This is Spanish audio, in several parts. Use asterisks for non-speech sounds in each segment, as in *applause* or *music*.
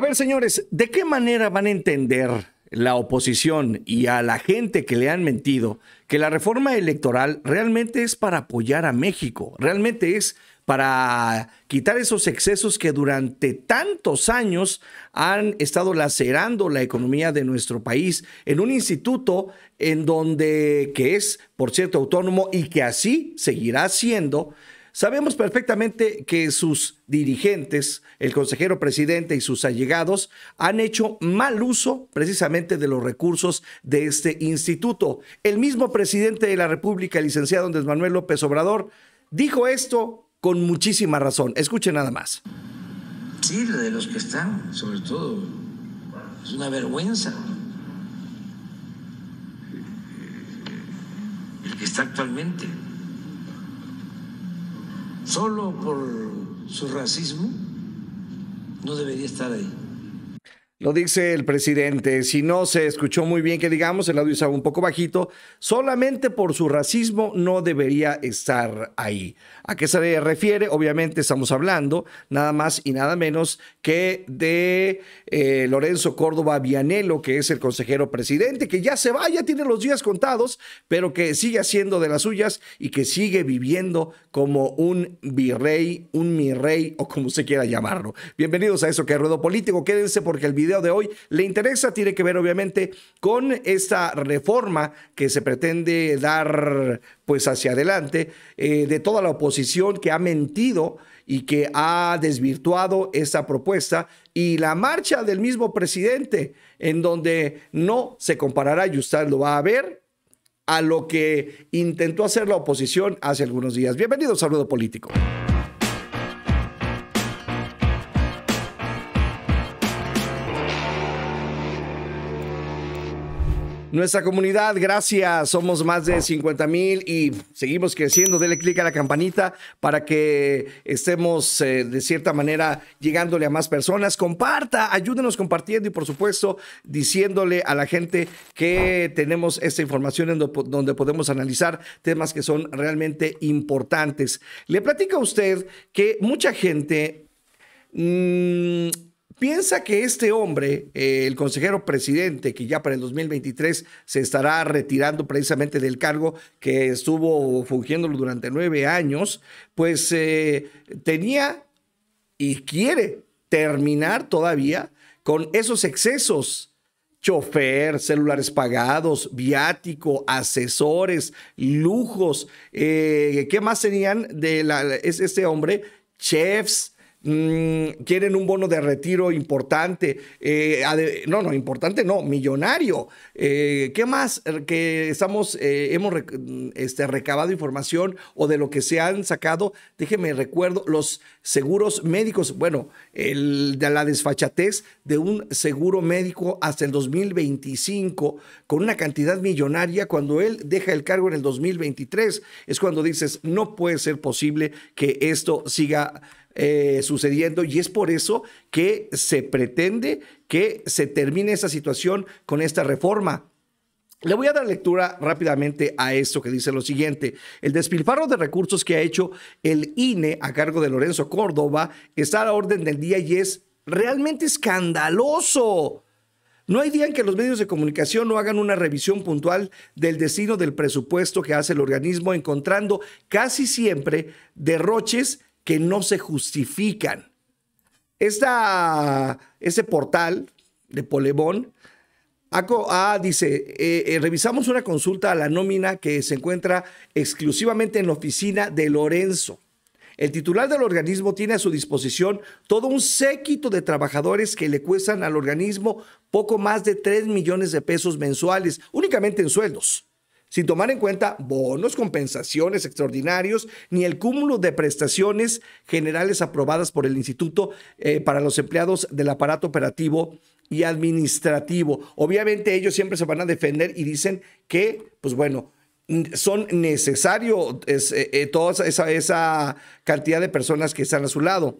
A ver, señores, ¿de qué manera van a entender la oposición y a la gente que le han mentido que la reforma electoral realmente es para apoyar a México, realmente es para quitar esos excesos que durante tantos años han estado lacerando la economía de nuestro país en un instituto en donde que es, por cierto, autónomo y que así seguirá siendo, Sabemos perfectamente que sus dirigentes, el consejero presidente y sus allegados han hecho mal uso precisamente de los recursos de este instituto. El mismo presidente de la República, licenciado Andrés Manuel López Obrador, dijo esto con muchísima razón. Escuchen nada más. Sí, de los que están, sobre todo, es una vergüenza. El que está actualmente solo por su racismo, no debería estar ahí. Lo dice el presidente. Si no se escuchó muy bien que digamos, el audio estaba un poco bajito. Solamente por su racismo no debería estar ahí. ¿A qué se refiere? Obviamente estamos hablando nada más y nada menos que de eh, Lorenzo Córdoba Vianelo, que es el consejero presidente, que ya se va, ya tiene los días contados, pero que sigue haciendo de las suyas y que sigue viviendo como un virrey, un mirrey o como se quiera llamarlo. Bienvenidos a eso que es ruedo político. Quédense porque el video de hoy le interesa, tiene que ver obviamente con esta reforma que se pretende dar pues hacia adelante eh, de toda la oposición que ha mentido y que ha desvirtuado esta propuesta y la marcha del mismo presidente en donde no se comparará y usted lo va a ver a lo que intentó hacer la oposición hace algunos días. Bienvenido Saludo Político. Nuestra comunidad, gracias. Somos más de 50 mil y seguimos creciendo. Dele clic a la campanita para que estemos eh, de cierta manera llegándole a más personas. Comparta, ayúdenos compartiendo y por supuesto diciéndole a la gente que tenemos esta información donde podemos analizar temas que son realmente importantes. Le platico a usted que mucha gente... Mm, Piensa que este hombre, eh, el consejero presidente, que ya para el 2023 se estará retirando precisamente del cargo que estuvo fungiéndolo durante nueve años, pues eh, tenía y quiere terminar todavía con esos excesos chofer, celulares pagados, viático, asesores, lujos. Eh, ¿Qué más tenían de la, es este hombre? Chefs, Mm, quieren un bono de retiro importante, eh, no, no, importante no, millonario. Eh, ¿Qué más er, que estamos, eh, hemos mm, este, recabado información o de lo que se han sacado? Déjeme recuerdo, los seguros médicos, bueno, el, de la desfachatez de un seguro médico hasta el 2025 con una cantidad millonaria cuando él deja el cargo en el 2023, es cuando dices, no puede ser posible que esto siga eh, sucediendo y es por eso que se pretende que se termine esa situación con esta reforma. Le voy a dar lectura rápidamente a esto que dice lo siguiente. El despilfarro de recursos que ha hecho el INE a cargo de Lorenzo Córdoba está a la orden del día y es realmente escandaloso. No hay día en que los medios de comunicación no hagan una revisión puntual del destino del presupuesto que hace el organismo, encontrando casi siempre derroches que no se justifican. Esta, ese portal de Polebón ah, dice, eh, eh, revisamos una consulta a la nómina que se encuentra exclusivamente en la oficina de Lorenzo. El titular del organismo tiene a su disposición todo un séquito de trabajadores que le cuestan al organismo poco más de 3 millones de pesos mensuales, únicamente en sueldos sin tomar en cuenta bonos, compensaciones extraordinarios, ni el cúmulo de prestaciones generales aprobadas por el Instituto eh, para los empleados del aparato operativo y administrativo. Obviamente ellos siempre se van a defender y dicen que, pues bueno, son necesarios eh, eh, toda esa, esa cantidad de personas que están a su lado.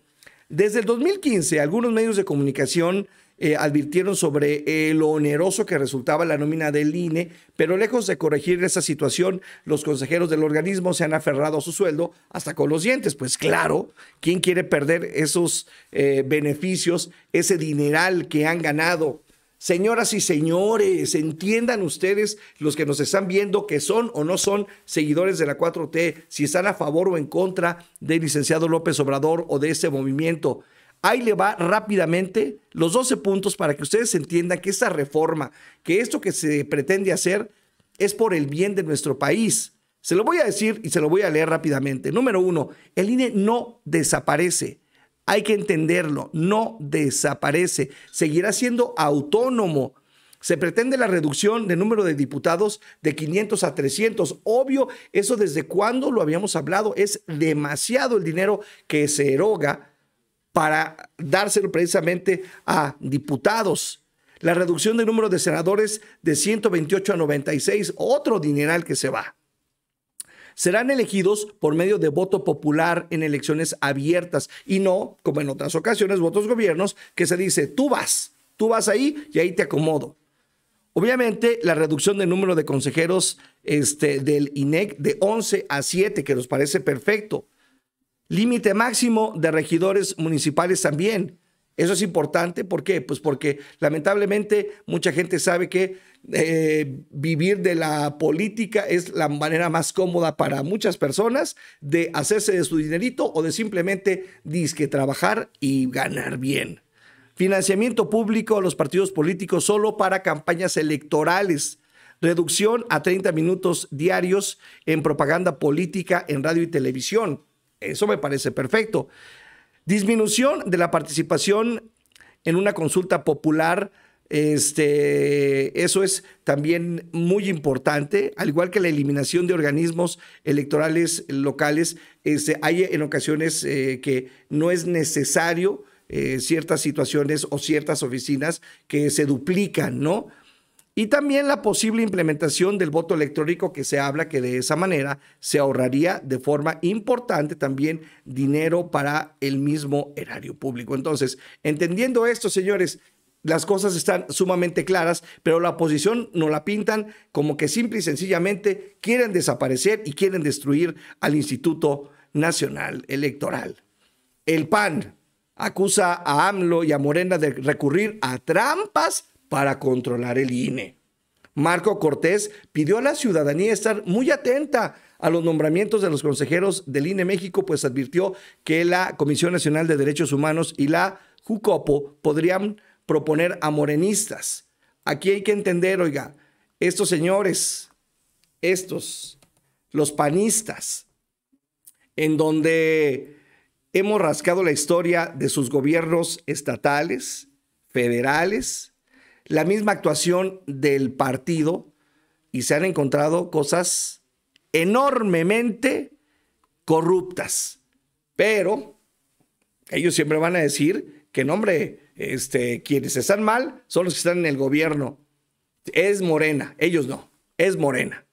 Desde el 2015, algunos medios de comunicación eh, advirtieron sobre el eh, lo oneroso que resultaba la nómina del INE, pero lejos de corregir esa situación, los consejeros del organismo se han aferrado a su sueldo hasta con los dientes. Pues claro, ¿quién quiere perder esos eh, beneficios, ese dineral que han ganado? Señoras y señores, entiendan ustedes los que nos están viendo que son o no son seguidores de la 4T, si están a favor o en contra del licenciado López Obrador o de ese movimiento. Ahí le va rápidamente los 12 puntos para que ustedes entiendan que esta reforma, que esto que se pretende hacer es por el bien de nuestro país. Se lo voy a decir y se lo voy a leer rápidamente. Número uno, el INE no desaparece. Hay que entenderlo, no desaparece. Seguirá siendo autónomo. Se pretende la reducción del número de diputados de 500 a 300. Obvio, eso desde cuándo lo habíamos hablado. Es demasiado el dinero que se eroga para dárselo precisamente a diputados. La reducción del número de senadores de 128 a 96, otro dineral que se va. Serán elegidos por medio de voto popular en elecciones abiertas y no, como en otras ocasiones, votos gobiernos, que se dice, tú vas, tú vas ahí y ahí te acomodo. Obviamente, la reducción del número de consejeros este, del INEC de 11 a 7, que nos parece perfecto. Límite máximo de regidores municipales también. Eso es importante, ¿por qué? Pues porque lamentablemente mucha gente sabe que eh, vivir de la política es la manera más cómoda para muchas personas de hacerse de su dinerito o de simplemente disque trabajar y ganar bien. Financiamiento público a los partidos políticos solo para campañas electorales. Reducción a 30 minutos diarios en propaganda política en radio y televisión eso me parece perfecto. Disminución de la participación en una consulta popular. Este, eso es también muy importante, al igual que la eliminación de organismos electorales locales. Este, hay en ocasiones eh, que no es necesario eh, ciertas situaciones o ciertas oficinas que se duplican, ¿no? Y también la posible implementación del voto electrónico que se habla que de esa manera se ahorraría de forma importante también dinero para el mismo erario público. Entonces, entendiendo esto, señores, las cosas están sumamente claras, pero la oposición no la pintan como que simple y sencillamente quieren desaparecer y quieren destruir al Instituto Nacional Electoral. El PAN acusa a AMLO y a Morena de recurrir a trampas para controlar el INE. Marco Cortés pidió a la ciudadanía estar muy atenta a los nombramientos de los consejeros del INE México, pues advirtió que la Comisión Nacional de Derechos Humanos y la JUCOPO podrían proponer a morenistas. Aquí hay que entender, oiga, estos señores, estos, los panistas, en donde hemos rascado la historia de sus gobiernos estatales, federales, la misma actuación del partido y se han encontrado cosas enormemente corruptas. Pero ellos siempre van a decir que, no, hombre, este, quienes están mal son los que están en el gobierno. Es Morena, ellos no, es Morena.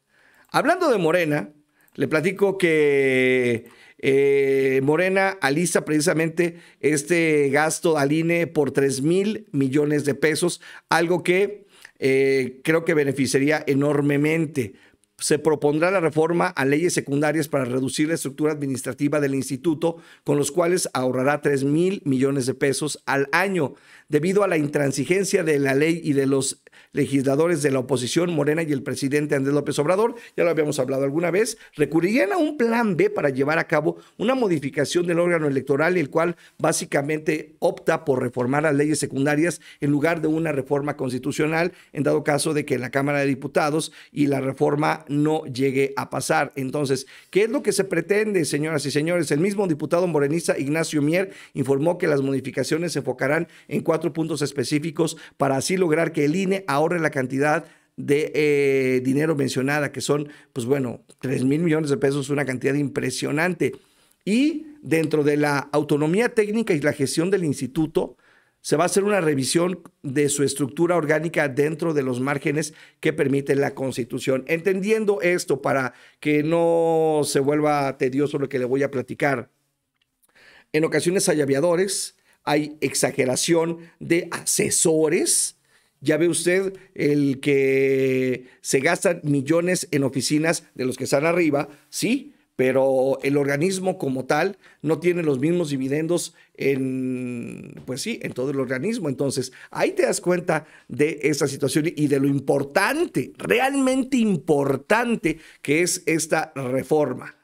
Hablando de Morena, le platico que eh, Morena alisa precisamente este gasto al INE por 3 mil millones de pesos, algo que eh, creo que beneficiaría enormemente. Se propondrá la reforma a leyes secundarias para reducir la estructura administrativa del instituto, con los cuales ahorrará 3 mil millones de pesos al año debido a la intransigencia de la ley y de los legisladores de la oposición, Morena y el presidente Andrés López Obrador, ya lo habíamos hablado alguna vez, recurrirían a un plan B para llevar a cabo una modificación del órgano electoral, el cual básicamente opta por reformar las leyes secundarias en lugar de una reforma constitucional, en dado caso de que la Cámara de Diputados y la reforma no llegue a pasar. Entonces, ¿qué es lo que se pretende, señoras y señores? El mismo diputado morenista Ignacio Mier informó que las modificaciones se enfocarán en cuatro cuatro puntos específicos para así lograr que el INE ahorre la cantidad de eh, dinero mencionada, que son, pues bueno, 3 mil millones de pesos, una cantidad impresionante. Y dentro de la autonomía técnica y la gestión del instituto, se va a hacer una revisión de su estructura orgánica dentro de los márgenes que permite la Constitución. Entendiendo esto, para que no se vuelva tedioso lo que le voy a platicar, en ocasiones hay aviadores hay exageración de asesores. Ya ve usted el que se gastan millones en oficinas de los que están arriba, sí, pero el organismo como tal no tiene los mismos dividendos en, pues sí, en todo el organismo. Entonces, ahí te das cuenta de esta situación y de lo importante, realmente importante que es esta reforma.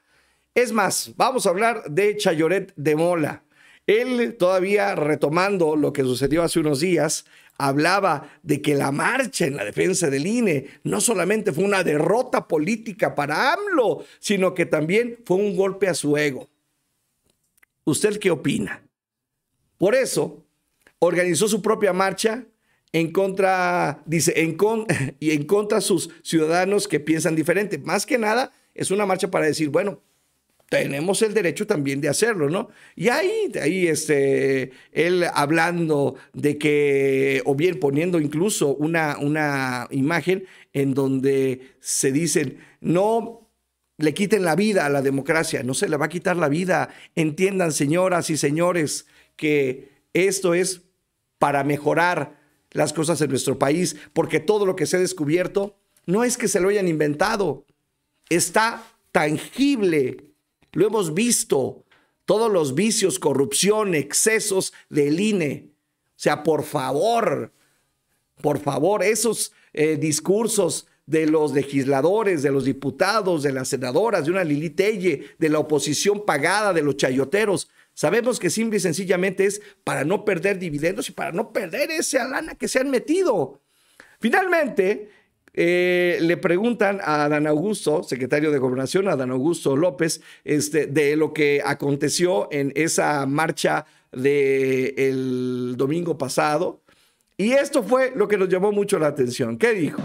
Es más, vamos a hablar de Chayoret de Mola. Él todavía retomando lo que sucedió hace unos días, hablaba de que la marcha en la defensa del INE no solamente fue una derrota política para AMLO, sino que también fue un golpe a su ego. ¿Usted qué opina? Por eso, organizó su propia marcha en contra, dice, en *laughs* y en contra sus ciudadanos que piensan diferente. Más que nada, es una marcha para decir, bueno, tenemos el derecho también de hacerlo, ¿no? Y ahí, ahí este, él hablando de que, o bien poniendo incluso una, una imagen en donde se dicen, no le quiten la vida a la democracia, no se le va a quitar la vida. Entiendan, señoras y señores, que esto es para mejorar las cosas en nuestro país, porque todo lo que se ha descubierto no es que se lo hayan inventado, está tangible lo hemos visto, todos los vicios, corrupción, excesos del INE. O sea, por favor, por favor, esos eh, discursos de los legisladores, de los diputados, de las senadoras, de una Lili Telle, de la oposición pagada, de los chayoteros. Sabemos que simple y sencillamente es para no perder dividendos y para no perder esa lana que se han metido. Finalmente, eh, le preguntan a Dan Augusto, secretario de Gobernación, a Dan Augusto López, este, de lo que aconteció en esa marcha del domingo pasado. Y esto fue lo que nos llamó mucho la atención. ¿Qué dijo?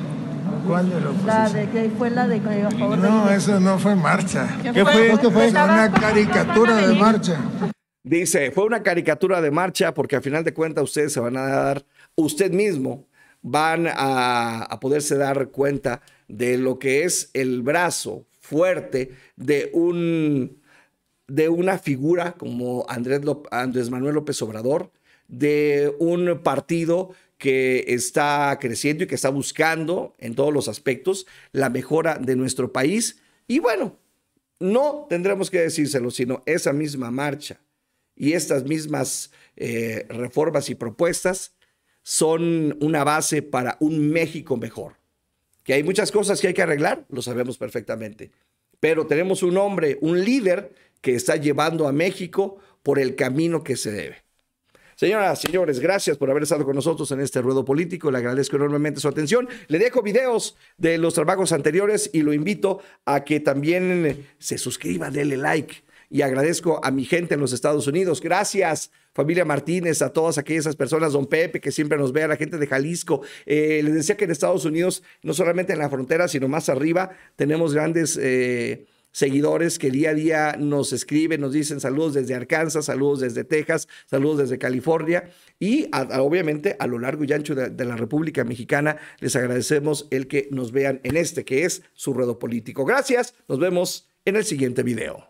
¿Cuál de La de que fue la de favor No, eso no fue marcha. ¿Qué, fue? ¿Qué fue? Una caricatura de marcha. Dice, fue una caricatura de marcha porque al final de cuentas ustedes se van a dar, usted mismo van a, poderse dar cuenta de lo que es el brazo fuerte de un de una figura como Andrés, Andrés, Manuel López Obrador, de un partido que está creciendo y que está buscando en todos los aspectos la mejora de nuestro país. Y bueno, no tendremos que decírselo, sino esa misma marcha y estas mismas eh, reformas y propuestas son una base para un México mejor. Que hay muchas cosas que hay que arreglar, lo sabemos perfectamente. Pero tenemos un hombre, un líder que está llevando a México por el camino que se debe. Señoras, señores, gracias por haber estado con nosotros en este ruedo político. Le agradezco enormemente su atención. Le dejo videos de los trabajos anteriores y lo invito a que también se suscriba, dele like y agradezco a mi gente en los Estados Unidos. Gracias, familia Martínez, a todas aquellas personas, don Pepe, que siempre nos ve, a la gente de Jalisco. Eh, les decía que en Estados Unidos, no solamente en la frontera, sino más arriba, tenemos grandes... Eh, seguidores que día a día nos escriben, nos dicen saludos desde Arkansas, saludos desde Texas, saludos desde California y obviamente a lo largo y ancho de, de, la República Mexicana les agradecemos el que nos vean en este que es su ruedo político. Gracias, nos vemos en el siguiente video.